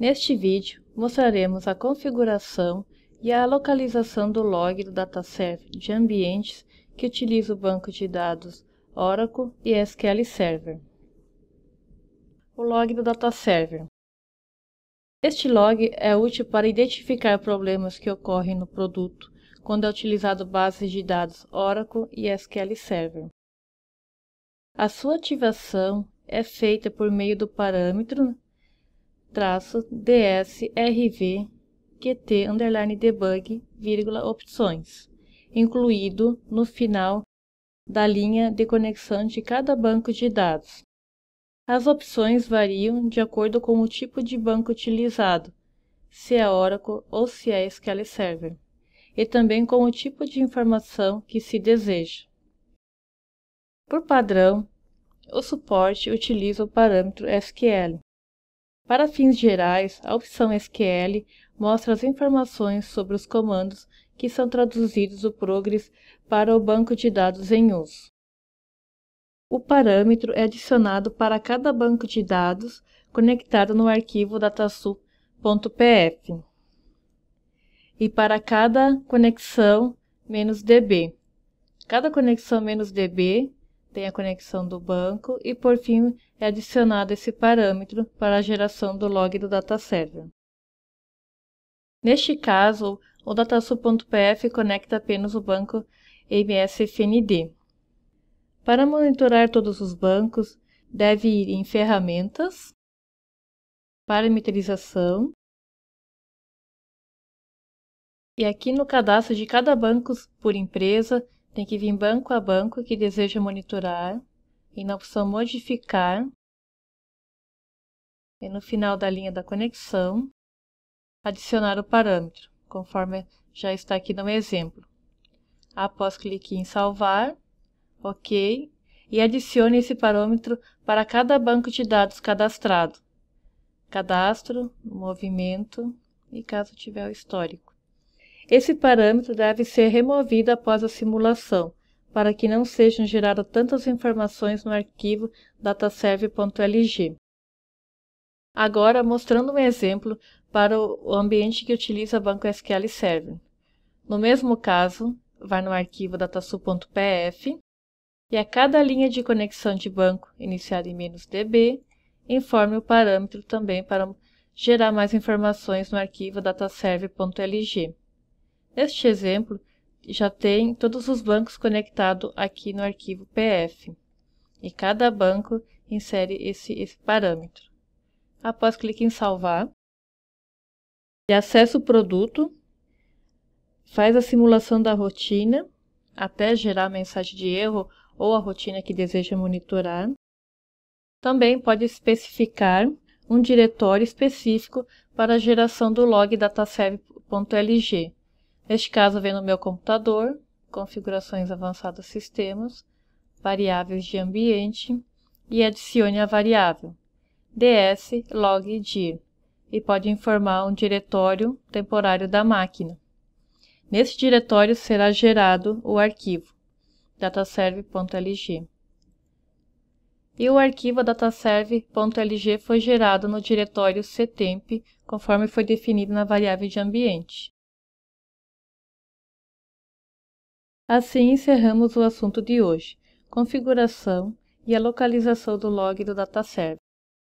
Neste vídeo, mostraremos a configuração e a localização do log do dataset de ambientes que utiliza o banco de dados Oracle e SQL Server. O log do data server. Este log é útil para identificar problemas que ocorrem no produto quando é utilizado bases de dados Oracle e SQL Server. A sua ativação é feita por meio do parâmetro traço dsrv qt underline debug vírgula opções incluído no final da linha de conexão de cada banco de dados. As opções variam de acordo com o tipo de banco utilizado, se é Oracle ou se é SQL Server, e também com o tipo de informação que se deseja. Por padrão, o suporte utiliza o parâmetro SQL, para fins gerais, a opção SQL mostra as informações sobre os comandos que são traduzidos do Progress para o banco de dados em uso. O parâmetro é adicionado para cada banco de dados conectado no arquivo datasu.pf e para cada conexão "-db". Cada conexão "-db" tem a conexão do banco e, por fim, é adicionado esse parâmetro para a geração do log do data server. Neste caso, o datasu.pf conecta apenas o banco MSFND. Para monitorar todos os bancos, deve ir em Ferramentas, Parametrização, e aqui no cadastro de cada banco por empresa, tem que vir banco a banco que deseja monitorar e na opção modificar e no final da linha da conexão adicionar o parâmetro, conforme já está aqui no exemplo. Após clique em salvar, OK, e adicione esse parâmetro para cada banco de dados cadastrado. Cadastro, movimento e caso tiver o histórico. Esse parâmetro deve ser removido após a simulação, para que não sejam geradas tantas informações no arquivo dataserve.lg. Agora, mostrando um exemplo para o ambiente que utiliza Banco SQL Server. No mesmo caso, vai no arquivo datasu.pf e a cada linha de conexão de banco iniciada em "-db", informe o parâmetro também para gerar mais informações no arquivo dataserve.lg. Este exemplo já tem todos os bancos conectados aqui no arquivo PF, e cada banco insere esse, esse parâmetro. Após clique em salvar, e acessa o produto, faz a simulação da rotina, até gerar a mensagem de erro ou a rotina que deseja monitorar. Também pode especificar um diretório específico para a geração do log dataserve.lg, Neste caso, vem no meu computador, configurações avançadas sistemas, variáveis de ambiente e adicione a variável ds log dir e pode informar um diretório temporário da máquina. Nesse diretório será gerado o arquivo dataserve.lg. E o arquivo dataserve.lg foi gerado no diretório ctemp, conforme foi definido na variável de ambiente. Assim encerramos o assunto de hoje, configuração e a localização do log do dataserver.